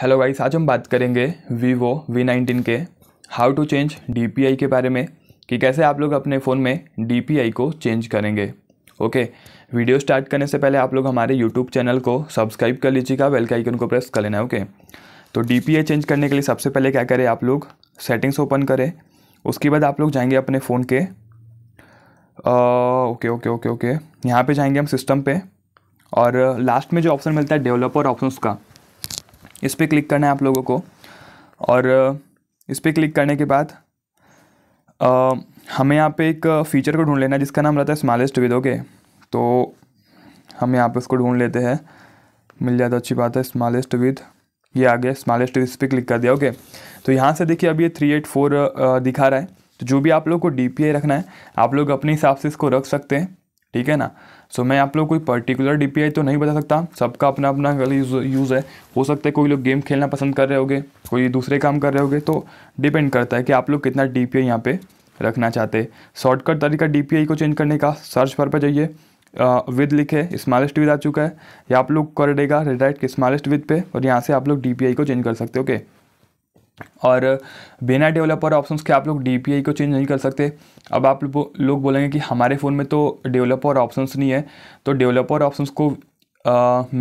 hello guys आज हम बात करेंगे वीवो वी नाइनटीन के how to change D K बारे में कि कैसे आप लोग अपने फ़ोन में डी को चेंज करेंगे ओके वीडियो स्टार्ट करने से पहले आप लोग हमारे यूट्यूब चैनल को सब्सक्राइब कर लीजिएगा बेल का आइकन को प्रेस कर लेना है ओके तो डी चेंज करने के लिए सबसे पहले क्या करें आप लोग सेटिंग्स ओपन करें उसके बाद आप लोग जाएंगे अपने फ़ोन के ओके ओके ओके ओके यहाँ पर जाएंगे हम सिस्टम पर और लास्ट में जो ऑप्शन मिलता है डेवलपर ऑप्शन का इस पर क्लिक करना है आप लोगों को और इस पर क्लिक करने के बाद आ, हमें यहाँ पे एक फ़ीचर को ढूंढ लेना है जिसका नाम रहता है स्मालेस्ट विद ओके तो हम यहाँ पे उसको ढूंढ लेते हैं मिल जाए तो अच्छी बात है स्मॉलेस्ट विद ये आ गया स्मालेस्ट विद इस पर क्लिक कर दिया ओके तो यहाँ से देखिए अब ये थ्री एट फोर दिखा रहा है तो जो भी आप लोग को डी रखना है आप लोग अपने हिसाब से इसको रख सकते हैं ठीक है ना सो so, मैं आप लोग कोई पर्टिकुलर डीपीआई तो नहीं बता सकता सबका अपना अपना यूज़ है हो सकता है कोई लोग गेम खेलना पसंद कर रहे होगे कोई दूसरे काम कर रहे होगे तो डिपेंड करता है कि आप लोग कितना डी पी यहाँ पे रखना चाहते हैं शॉर्टकट तरीका डी को चेंज करने का सर्च पर पर जाइए विद लिखे स्मॉलेस्ट विद आ चुका है या आप लोग कर देगा रिडाइट के स्मॉलेस्ट विद पे और यहाँ से आप लोग डी को चेंज कर सकते हो ओके और बिना डेवलपर ऑप्शंस के आप लोग डी को चेंज नहीं कर सकते अब आप लोग बोलेंगे कि हमारे फ़ोन में तो डेवलपर ऑप्शंस नहीं है तो डेवलपर ऑप्शंस को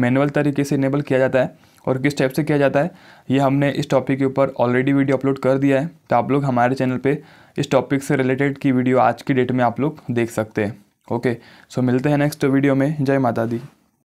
मैनुअल तरीके से इनेबल किया जाता है और किस टाइप से किया जाता है ये हमने इस टॉपिक के ऊपर ऑलरेडी वीडियो अपलोड कर दिया है तो आप लोग हमारे चैनल पर इस टॉपिक से रिलेटेड की वीडियो आज की डेट में आप लोग देख सकते हैं ओके सो मिलते हैं नेक्स्ट वीडियो में जय माता दी